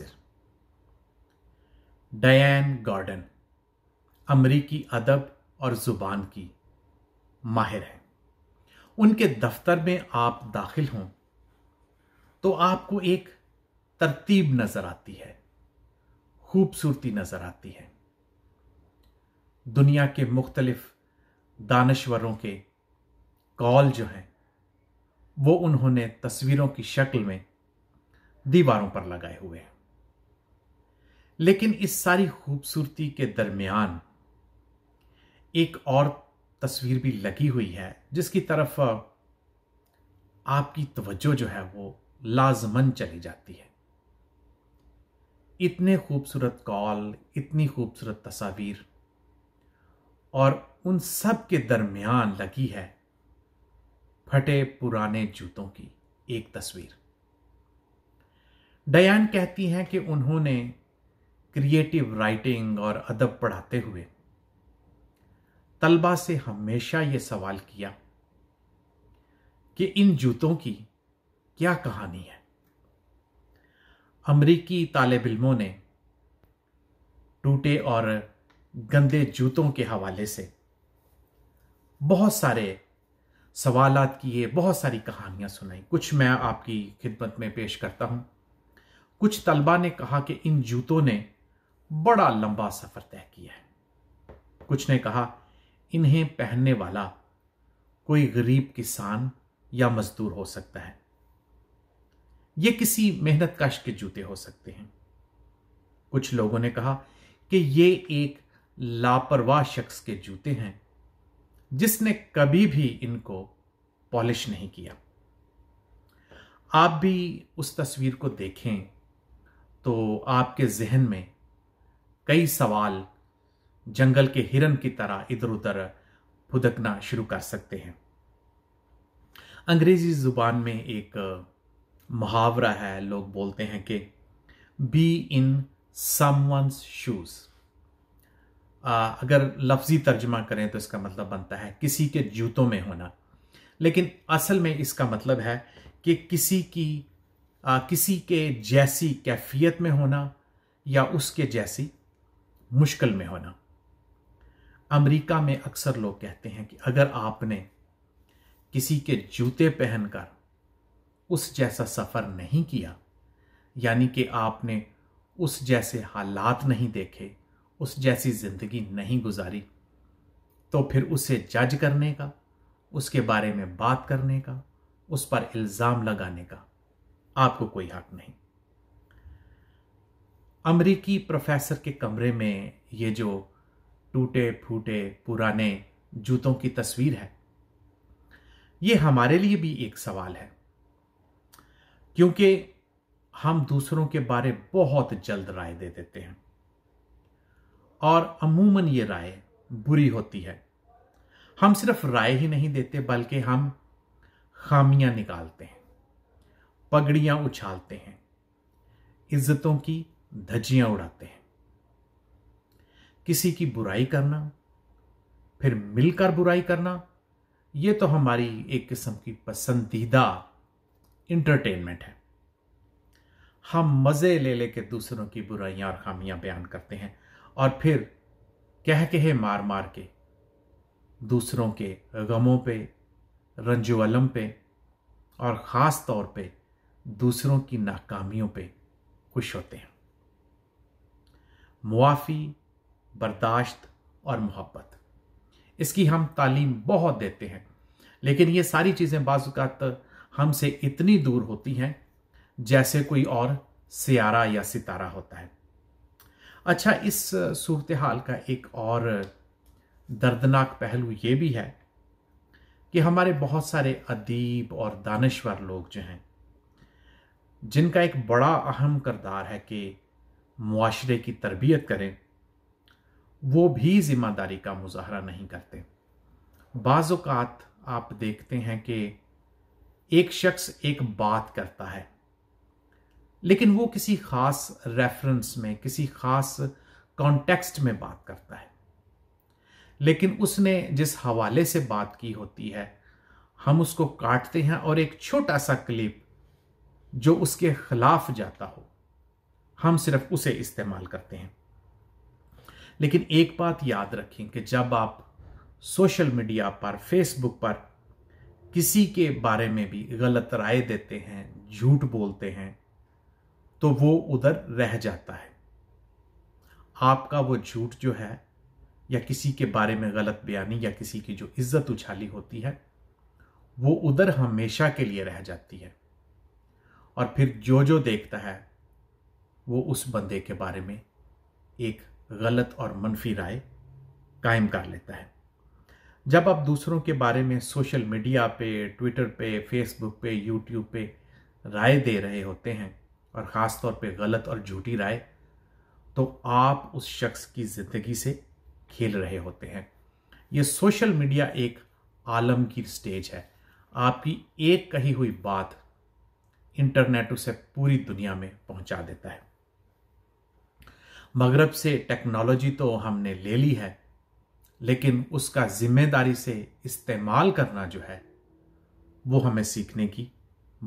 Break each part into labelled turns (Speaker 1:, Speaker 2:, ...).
Speaker 1: मुतासर डयान गार्डन अमरीकी अदब और ज़ुबान की माहिर है उनके दफ्तर में आप दाखिल हों तो आपको एक तरतीब नज़र आती है खूबसूरती नज़र आती है दुनिया के मुख्तलिफ दानश्वरों के कॉल जो हैं वो उन्होंने तस्वीरों की शक्ल में दीवारों पर लगाए हुए हैं लेकिन इस सारी खूबसूरती के दरमियान एक और तस्वीर भी लगी हुई है जिसकी तरफ आपकी तवज्जो जो है वो लाजमन चली जाती है इतने खूबसूरत कॉल इतनी खूबसूरत तस्वीर और उन सब के दरमियान लगी है फटे पुराने जूतों की एक तस्वीर डयान कहती हैं कि उन्होंने क्रिएटिव राइटिंग और अदब पढ़ाते हुए तलबा से हमेशा यह सवाल किया कि इन जूतों की क्या कहानी है अमरीकी तालब इलमों ने टूटे और गंदे जूतों के हवाले से बहुत सारे सवाल किए बहुत सारी कहानियां सुनाई कुछ मैं आपकी खिदमत में पेश करता हूं कुछ तलबा ने कहा कि इन जूतों ने बड़ा लंबा सफर तय किया है कुछ ने कहा इन्हें पहनने वाला कोई गरीब किसान या मजदूर हो सकता है ये किसी मेहनत कश के जूते हो सकते हैं कुछ लोगों ने कहा कि ये एक लापरवाह शख्स के जूते हैं जिसने कभी भी इनको पॉलिश नहीं किया आप भी उस तस्वीर को देखें तो आपके जहन में कई सवाल जंगल के हिरन की तरह इधर उधर फुदकना शुरू कर सकते हैं अंग्रेजी जुबान में एक मुहावरा है लोग बोलते हैं कि बी इन समवंस शूज अगर लफ्जी तर्जमा करें तो इसका मतलब बनता है किसी के जूतों में होना लेकिन असल में इसका मतलब है कि किसी की आ, किसी के जैसी कैफियत में होना या उसके जैसी मुश्किल में होना अमेरिका में अक्सर लोग कहते हैं कि अगर आपने किसी के जूते पहनकर उस जैसा सफ़र नहीं किया यानी कि आपने उस जैसे हालात नहीं देखे उस जैसी ज़िंदगी नहीं गुजारी तो फिर उसे जज करने का उसके बारे में बात करने का उस पर इल्ज़ाम लगाने का आपको कोई हक नहीं अमरीकी प्रोफेसर के कमरे में ये जो टूटे फूटे पुराने जूतों की तस्वीर है ये हमारे लिए भी एक सवाल है क्योंकि हम दूसरों के बारे बहुत जल्द राय दे देते हैं और अमूमन ये राय बुरी होती है हम सिर्फ राय ही नहीं देते बल्कि हम खामियां निकालते हैं पगड़ियां उछालते हैं इज्जतों की धज्जियां उड़ाते हैं किसी की बुराई करना फिर मिलकर बुराई करना ये तो हमारी एक किस्म की पसंदीदा इंटरटेनमेंट है हम मज़े ले लेके दूसरों की बुराइयां और खामियां बयान करते हैं और फिर कह कहे मार मार के दूसरों के गमों पे रंजो पे और ख़ास तौर पे दूसरों की नाकामियों पे खुश होते हैं मुआफ़ी बर्दाश्त और मोहब्बत इसकी हम तालीम बहुत देते हैं लेकिन ये सारी चीज़ें बाजुकात हमसे इतनी दूर होती हैं जैसे कोई और सियारा या सितारा होता है अच्छा इस सूरत हाल का एक और दर्दनाक पहलू ये भी है कि हमारे बहुत सारे अदीब और दानश्वर लोग जो हैं जिनका एक बड़ा अहम करदार है कि मुआरे की तरबियत करें वो भी ज़िम्मेदारी का मुजाहरा नहीं करते बाज़ात आप देखते हैं कि एक शख्स एक बात करता है लेकिन वो किसी ख़ास रेफरेंस में किसी ख़ास कॉन्टेक्स्ट में बात करता है लेकिन उसने जिस हवाले से बात की होती है हम उसको काटते हैं और एक छोटा सा क्लिप जो उसके खिलाफ जाता हो हम सिर्फ उसे इस्तेमाल करते हैं लेकिन एक बात याद रखें कि जब आप सोशल मीडिया पर फेसबुक पर किसी के बारे में भी गलत राय देते हैं झूठ बोलते हैं तो वो उधर रह जाता है आपका वो झूठ जो है या किसी के बारे में गलत बयानी या किसी की जो इज्जत उछाली होती है वो उधर हमेशा के लिए रह जाती है और फिर जो जो देखता है वो उस बंदे के बारे में एक गलत और मनफी राय कायम कर लेता है जब आप दूसरों के बारे में सोशल मीडिया पे ट्विटर पे फेसबुक पे यूट्यूब पे राय दे रहे होते हैं और ख़ास तौर पे गलत और झूठी राय तो आप उस शख्स की ज़िंदगी से खेल रहे होते हैं ये सोशल मीडिया एक आलम की स्टेज है आपकी एक कही हुई बात इंटरनेट उसे पूरी दुनिया में पहुंचा देता है मगरब से टेक्नोलॉजी तो हमने ले ली है लेकिन उसका जिम्मेदारी से इस्तेमाल करना जो है वो हमें सीखने की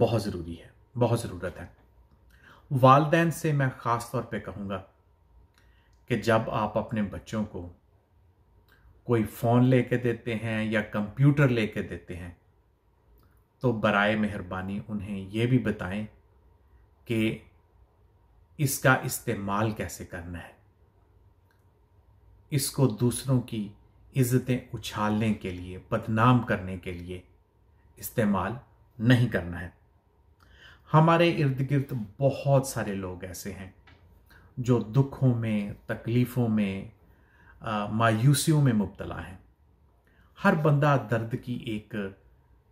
Speaker 1: बहुत ज़रूरी है बहुत ज़रूरत है वालदेन से मैं ख़ास तौर पे कहूँगा कि जब आप अपने बच्चों को कोई फ़ोन ले देते हैं या कंप्यूटर ले देते हैं तो बराए मेहरबानी उन्हें ये भी बताएं कि इसका इस्तेमाल कैसे करना है इसको दूसरों की इज्जतें उछालने के लिए बदनाम करने के लिए इस्तेमाल नहीं करना है हमारे इर्द गिर्द बहुत सारे लोग ऐसे हैं जो दुखों में तकलीफ़ों में मायूसियों में मुबतला हैं हर बंदा दर्द की एक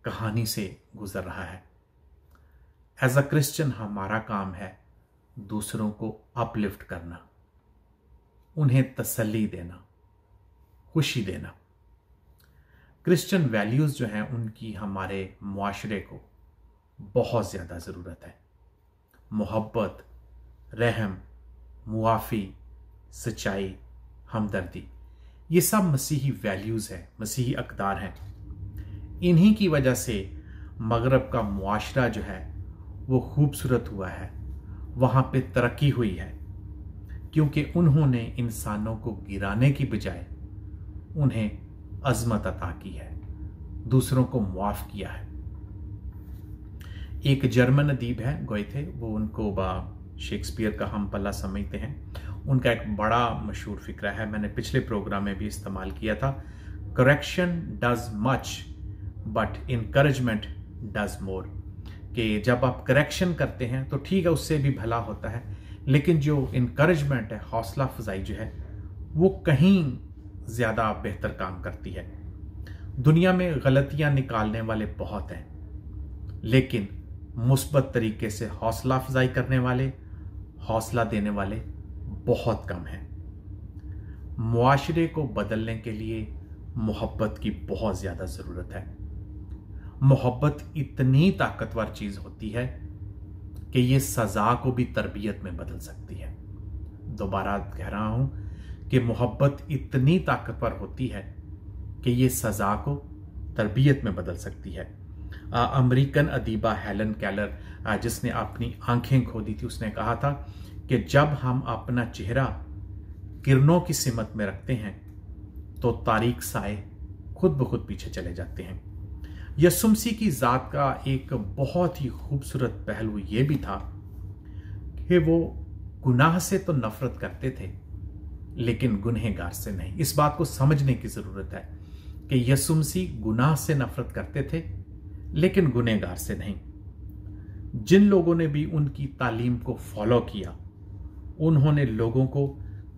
Speaker 1: कहानी से गुज़र रहा है एज अ क्रिश्चन हमारा काम है दूसरों को अपलिफ्ट करना उन्हें तसल्ली देना खुशी देना क्रिश्चियन वैल्यूज़ जो हैं उनकी हमारे माशरे को बहुत ज़्यादा ज़रूरत है मोहब्बत रहम मुआफ़ी सच्चाई हमदर्दी ये सब मसीही वैल्यूज़ हैं मसीही अकदार हैं इन्हीं की वजह से मगरब का मुआरा जो है वो खूबसूरत हुआ है वहां पे तरक्की हुई है क्योंकि उन्होंने इंसानों को गिराने की बजाय उन्हें अजमत अता की है दूसरों को मुआफ़ किया है एक जर्मन अदीब है गोए थे वो उनको बा शेक्सपियर का हम पल्ला समझते हैं उनका एक बड़ा मशहूर फ़िक्रा है मैंने पिछले प्रोग्राम में भी इस्तेमाल किया था correction does much but encouragement does more कि जब आप करेक्शन करते हैं तो ठीक है उससे भी भला होता है लेकिन जो इनक्रेजमेंट है हौसला अफजाई जो है वो कहीं ज़्यादा बेहतर काम करती है दुनिया में गलतियां निकालने वाले बहुत हैं लेकिन मुस्बत तरीके से हौसला अफजाई करने वाले हौसला देने वाले बहुत कम हैं माशरे को बदलने के लिए मोहब्बत की बहुत ज़्यादा ज़रूरत है मोहब्बत इतनी ताकतवर चीज होती है कि ये सजा को भी तरबियत में बदल सकती है दोबारा कह रहा हूं कि मोहब्बत इतनी ताकतवर होती है कि ये सजा को तरबियत में बदल सकती है अमेरिकन अदीबा हेलन कैलर जिसने अपनी आंखें खो दी थी उसने कहा था कि जब हम अपना चेहरा किरणों की सिमत में रखते हैं तो तारीख साए खुद ब खुद पीछे चले जाते हैं यसुमसी की ज़ात का एक बहुत ही खूबसूरत पहलू ये भी था कि वो गुनाह से तो नफरत करते थे लेकिन गुनहगार से नहीं इस बात को समझने की ज़रूरत है कि यसुमसी गुनाह से नफरत करते थे लेकिन गुनहगार से नहीं जिन लोगों ने भी उनकी तालीम को फॉलो किया उन्होंने लोगों को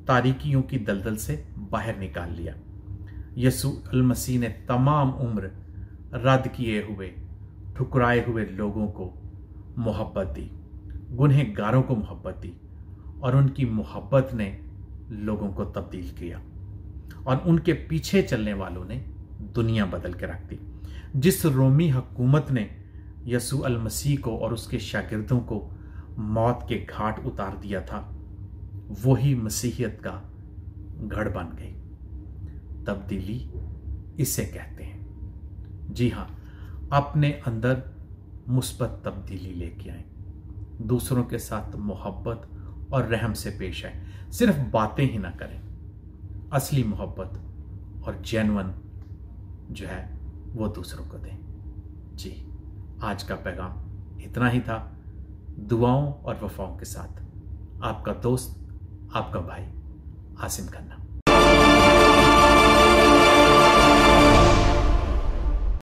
Speaker 1: तारीकियों की दलदल से बाहर निकाल लिया यसु अल मसीह ने तमाम उम्र रद्द किए हुए ठुकराए हुए लोगों को मोहब्बत दी गुनहगारों को मोहब्बत दी और उनकी मोहब्बत ने लोगों को तब्दील किया और उनके पीछे चलने वालों ने दुनिया बदल के रख दी जिस रोमी हकूमत ने यसू अल मसीह को और उसके शागिर्दों को मौत के घाट उतार दिया था वही मसीहियत का गढ़ बन गई तब्दीली इसे कहते हैं जी हाँ अपने अंदर मुस्बत तब्दीली लेके आए दूसरों के साथ मोहब्बत और रहम से पेश आए सिर्फ बातें ही ना करें असली मोहब्बत और जैनवन जो है वो दूसरों को दें जी आज का पैगाम इतना ही था दुआओं और वफाओं के साथ आपका दोस्त आपका भाई आसिम खन्ना